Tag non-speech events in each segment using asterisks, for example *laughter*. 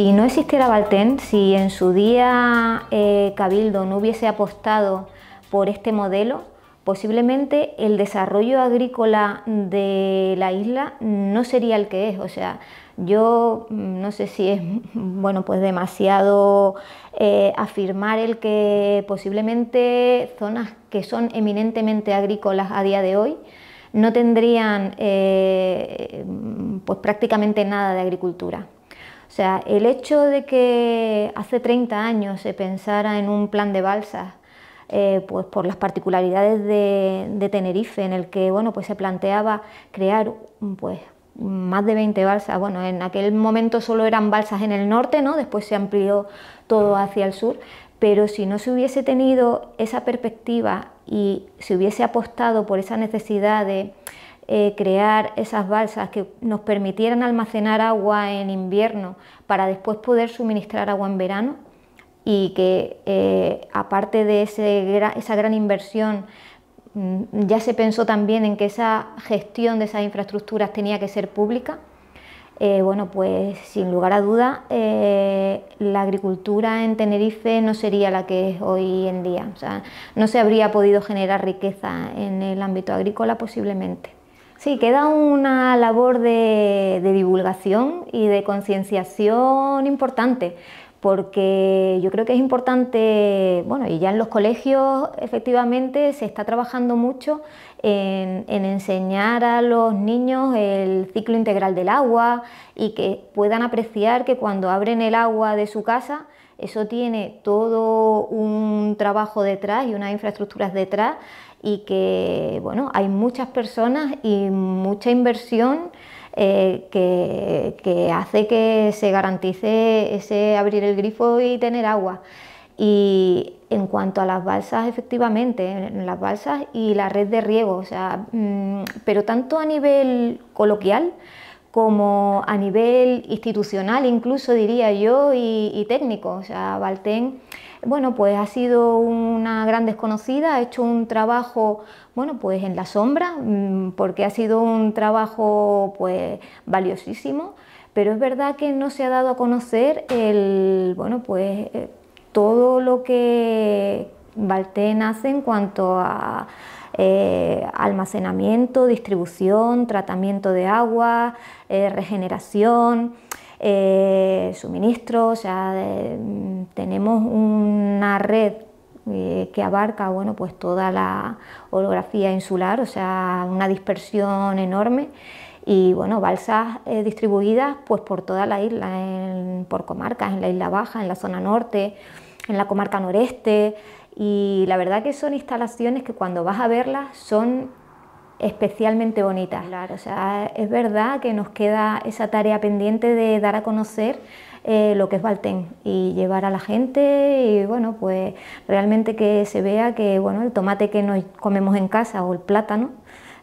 Si no existiera Baltén, si en su día eh, Cabildo no hubiese apostado por este modelo, posiblemente el desarrollo agrícola de la isla no sería el que es. O sea, yo mm, no sé si es *laughs* bueno pues demasiado eh, afirmar el que posiblemente zonas que son eminentemente agrícolas a día de hoy no tendrían eh, pues prácticamente nada de agricultura sea, el hecho de que hace 30 años se pensara en un plan de balsas, eh, pues por las particularidades de, Tenerife, en el que bueno, pues se planteaba crear pues, más de 20 balsas. Bueno, en aquel momento solo eran balsas en el norte, ¿no? después se amplió todo hacia el sur, pero si no se hubiese tenido esa perspectiva y se hubiese apostado por esa necesidad de eh, crear esas balsas que nos permitieran almacenar agua en invierno para después poder suministrar agua en verano y que eh, aparte de ese, esa gran inversión mm, ya se pensó también en que esa gestión de esas infraestructuras tenía que ser pública. Eh, bueno, pues sin lugar a duda la agricultura en Tenerife no sería la que es hoy en día. no se habría podido generar riqueza en el ámbito agrícola posiblemente. Sí, queda una labor de, divulgación y de concienciación importante, porque yo creo que es importante, bueno, y ya en los colegios efectivamente se está trabajando mucho en, en, enseñar a los niños el ciclo integral del agua y que puedan apreciar que cuando abren el agua de su casa, eso tiene todo un trabajo detrás y unas infraestructuras detrás y que bueno, hay muchas personas y mucha inversión eh, que, hace que se garantice ese abrir el grifo y tener agua. Y en cuanto a las balsas, efectivamente, las balsas y la red de riego, o sea, mm, pero tanto a nivel coloquial como a nivel institucional, incluso diría yo, y, técnico. O sea, Valten bueno, pues ha sido una gran desconocida, ha hecho un trabajo, bueno, pues en la sombra, mm, porque ha sido un trabajo, pues, valiosísimo, pero es verdad que no se ha dado a conocer el, bueno, pues, eh, todo lo que Valten hace en cuanto a eh, almacenamiento, distribución, tratamiento de agua, eh, regeneración, eh, suministro, o sea, mm, tenemos una red eh, que abarca bueno, pues toda la orografía insular, o sea, una dispersión enorme y bueno, balsas eh, distribuidas pues por toda la isla, por comarcas, en la isla baja, en la zona norte, en la comarca noreste y la verdad que son instalaciones que cuando vas a verlas son especialmente bonitas. Claro, o sea, es verdad que nos queda esa tarea pendiente de dar a conocer eh, lo que es Valtén... y llevar a la gente y bueno, pues realmente que se vea que bueno, el tomate que nos comemos en casa o el plátano,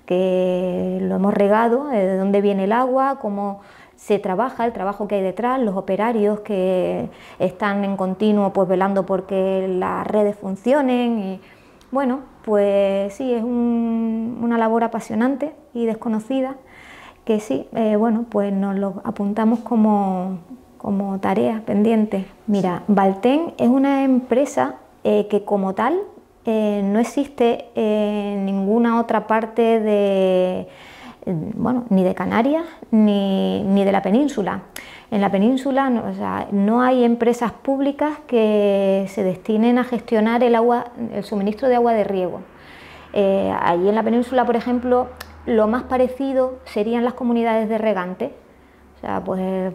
que lo hemos regado, eh, de dónde viene el agua, cómo se trabaja, el trabajo que hay detrás, los operarios que están en continuo pues velando porque las redes funcionen y bueno, pues sí, es una labor apasionante y desconocida que sí, eh, bueno, pues nos lo apuntamos como, como tareas pendientes. Mira, Baltén es una empresa eh, que como tal eh, no existe en ninguna otra parte de, bueno, ni de Canarias ni de la península. En la península no, hay empresas públicas que se destinen a gestionar el, agua, el suministro de agua de riego. Eh, allí en la península, por ejemplo, lo más parecido serían las comunidades de regantes, o sea, pues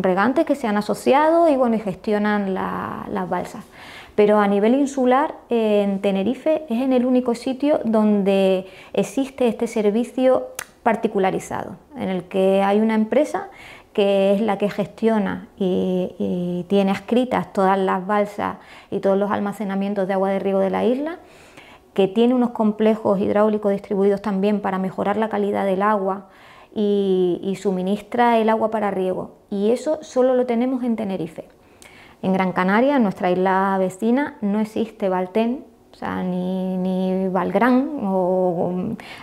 regantes que se han asociado y bueno, y gestionan las balsas. Pero a nivel insular, en Tenerife es en el único sitio donde existe este servicio particularizado, en el que hay una empresa que es la que gestiona y, tiene escritas todas las balsas y todos los almacenamientos de agua de riego de la isla, que tiene unos complejos hidráulicos distribuidos también para mejorar la calidad del agua y, suministra el agua para riego. Y eso solo lo tenemos en Tenerife. En Gran Canaria, nuestra isla vecina, no existe Baltén, o sea, ni, Valgrán, o,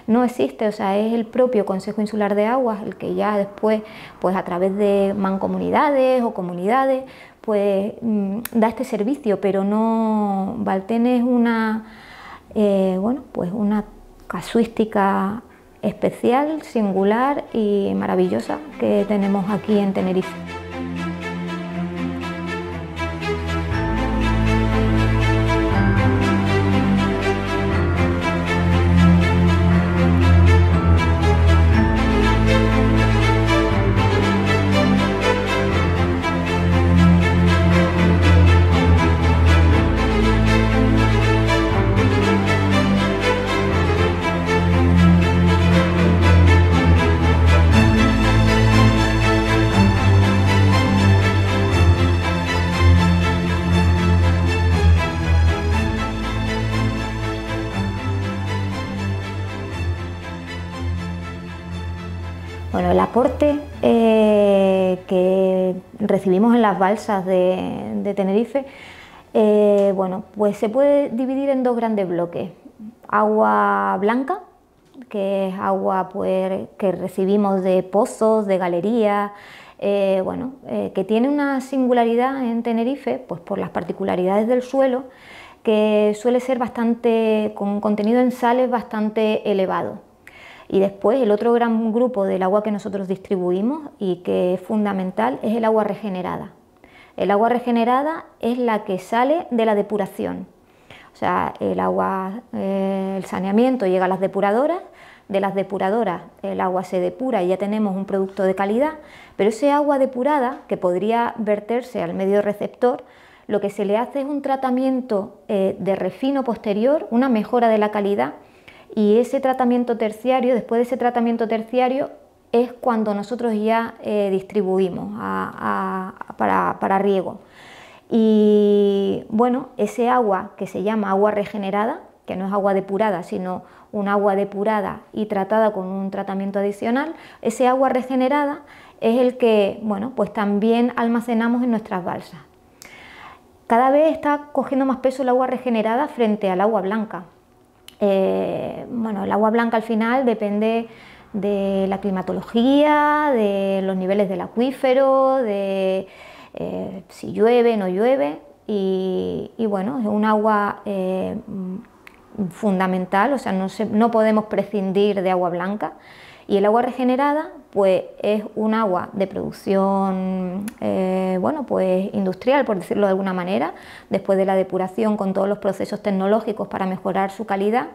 no existe, o sea, es el propio Consejo Insular de Aguas el que ya después, pues a través de mancomunidades o comunidades, pues mm, da este servicio, pero no, Valten es una, eh, bueno, pues una casuística especial, singular y maravillosa que tenemos aquí en Tenerife. El eh, que recibimos en las balsas de, Tenerife, eh, bueno, pues se puede dividir en dos grandes bloques. Agua blanca, que es agua pues, que recibimos de pozos, de galerías, eh, bueno, eh, que tiene una singularidad en Tenerife, pues por las particularidades del suelo, que suele ser bastante, con contenido en sales bastante elevado. Y después el otro gran grupo del agua que nosotros distribuimos y que es fundamental es el agua regenerada. El agua regenerada es la que sale de la depuración. O sea, el agua, eh, el saneamiento llega a las depuradoras, de las depuradoras el agua se depura y ya tenemos un producto de calidad, pero ese agua depurada que podría verterse al medio receptor, lo que se le hace es un tratamiento eh, de refino posterior, una mejora de la calidad y ese tratamiento terciario, después de ese tratamiento terciario, es cuando nosotros ya eh, distribuimos para, para, riego. Y bueno, ese agua que se llama agua regenerada, que no es agua depurada, sino un agua depurada y tratada con un tratamiento adicional, ese agua regenerada es el que, bueno, pues también almacenamos en nuestras balsas. Cada vez está cogiendo más peso el agua regenerada frente al agua blanca, eh, bueno, el agua blanca al final depende de la climatología, de los niveles del acuífero, de eh, si llueve, no llueve, y, bueno, es un agua eh, fundamental, o sea, no podemos prescindir de agua blanca. Y el agua regenerada, pues es un agua de producción, eh, bueno, pues industrial, por decirlo de alguna manera, después de la depuración con todos los procesos tecnológicos para mejorar su calidad.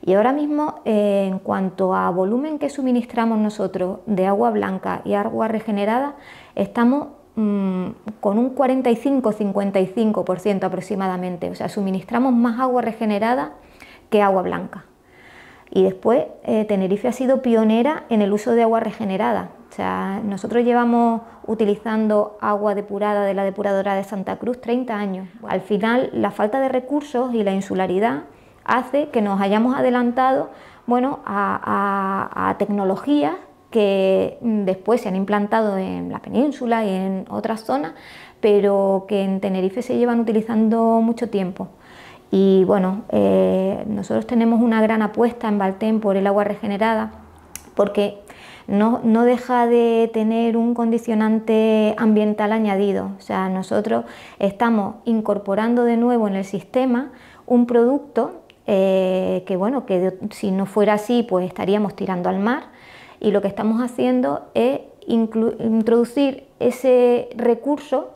Y ahora mismo, eh, en cuanto a volumen que suministramos nosotros de agua blanca y agua regenerada, estamos mm, con un 45-55% aproximadamente. O sea, suministramos más agua regenerada que agua blanca. Y después, eh, Tenerife ha sido pionera en el uso de agua regenerada. O sea, nosotros llevamos utilizando agua depurada de la depuradora de Santa Cruz 30 años. Al final, la falta de recursos y la insularidad hace que nos hayamos adelantado a, a tecnologías que mm, después se han implantado en la península y en otras zonas, pero que en Tenerife se llevan utilizando mucho tiempo. Y bueno, eh, nosotros tenemos una gran apuesta en Baltén por el agua regenerada, porque no, no, deja de tener un condicionante ambiental añadido. O sea, nosotros estamos incorporando de nuevo en el sistema un producto eh, que, bueno, que si no fuera así, pues estaríamos tirando al mar. Y lo que estamos haciendo es introducir ese recurso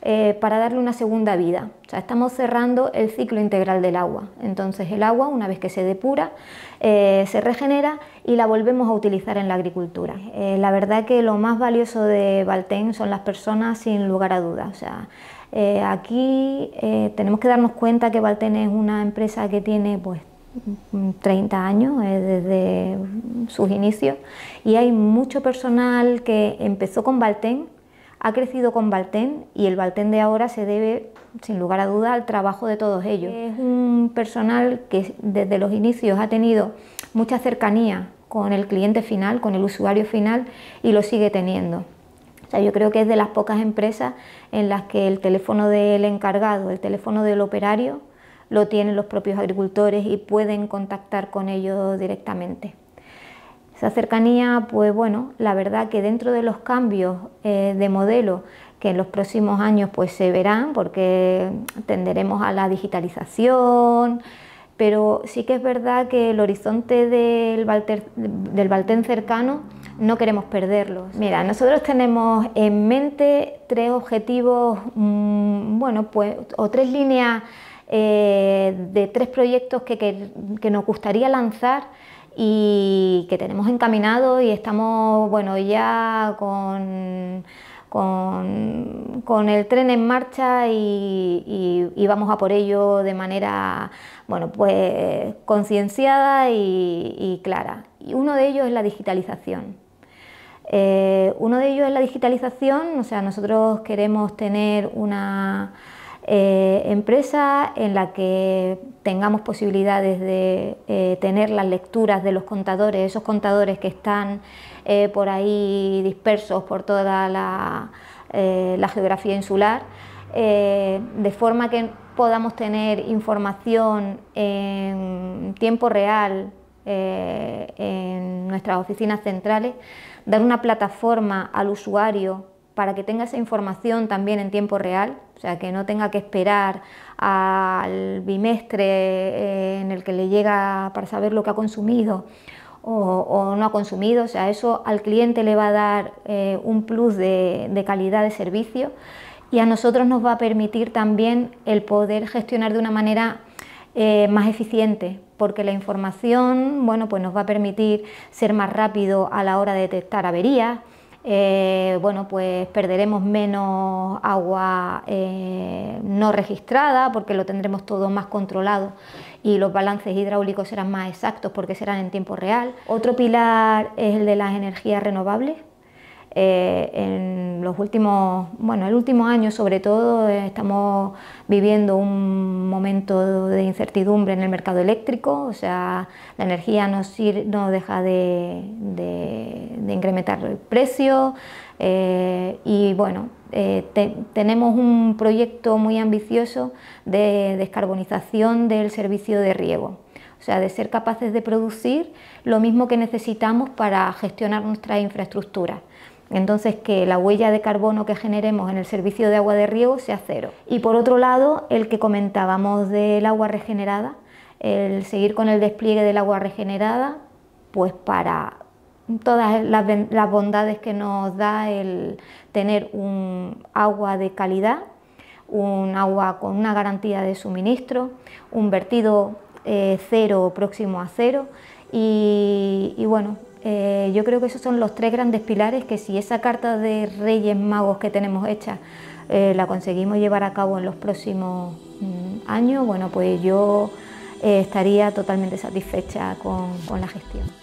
eh, para darle una segunda vida. estamos cerrando el ciclo integral del agua. Entonces el agua, una vez que se depura, eh, se regenera y la volvemos a utilizar en la agricultura. Eh, la verdad que lo más valioso de Valten son las personas sin lugar a dudas. aquí tenemos que darnos cuenta que Valten es una empresa que tiene pues 30 años desde sus inicios y hay mucho personal que empezó con Valten ha crecido con Baltén y el Baltén de ahora se debe, sin lugar a duda, al trabajo de todos ellos. Es un personal que desde los inicios ha tenido mucha cercanía con el cliente final, con el usuario final y lo sigue teniendo. O sea, yo creo que es de las pocas empresas en las que el teléfono del encargado, el teléfono del operario, lo tienen los propios agricultores y pueden contactar con ellos directamente. Esa cercanía, pues bueno, la verdad que dentro de los cambios eh, de modelo que en los próximos años pues se verán porque tenderemos a la digitalización, pero sí que es verdad que el horizonte del, Valter, del cercano no queremos perderlos. Mira, nosotros tenemos en mente tres objetivos, mm, bueno, pues, o tres líneas eh, de tres proyectos que nos gustaría lanzar y que tenemos encaminado y estamos bueno, ya con, con, el tren en marcha y, vamos a por ello de manera bueno, pues, concienciada y, clara. uno de ellos es la digitalización. Eh, uno de ellos es la digitalización, o sea, nosotros queremos tener una eh, empresa en la que tengamos posibilidades de eh, tener las lecturas de los contadores, esos contadores que están eh, por ahí dispersos por toda la geografía insular, de forma que podamos tener información en tiempo real en nuestras oficinas centrales, dar una plataforma al usuario para que tenga esa información también en tiempo real, o sea, que no tenga que esperar al bimestre eh, en el que le llega para saber lo que ha consumido o, no ha consumido, o sea, eso al cliente le va a dar eh, un plus de, calidad de servicio y a nosotros nos va a permitir también el poder gestionar de una manera eh, más eficiente, porque la información bueno, pues nos va a permitir ser más rápido a la hora de detectar averías, eh, bueno, pues perderemos menos agua eh, no registrada porque lo tendremos todo más controlado y los balances hidráulicos serán más exactos porque serán en tiempo real. Otro pilar es el de las energías renovables eh, en los últimos, bueno, el último año sobre todo eh, estamos viviendo un momento de incertidumbre en el mercado eléctrico, o sea, la energía no, deja de, incrementar el precio eh, y bueno, tenemos un proyecto muy ambicioso de descarbonización del servicio de riego o sea, de ser capaces de producir lo mismo que necesitamos para gestionar nuestra infraestructura. Entonces, que la huella de carbono que generemos en el servicio de agua de riego sea cero. Y por otro lado, el que comentábamos del agua regenerada, el seguir con el despliegue del agua regenerada, pues para todas las, bondades que nos da el tener un agua de calidad, un agua con una garantía de suministro, un vertido eh, cero próximo a cero y bueno, eh, yo creo que esos son los tres grandes pilares que si esa carta de Reyes Magos que tenemos hecha eh, la conseguimos llevar a cabo en los próximos mm, años, bueno, pues yo eh, estaría totalmente satisfecha con la gestión.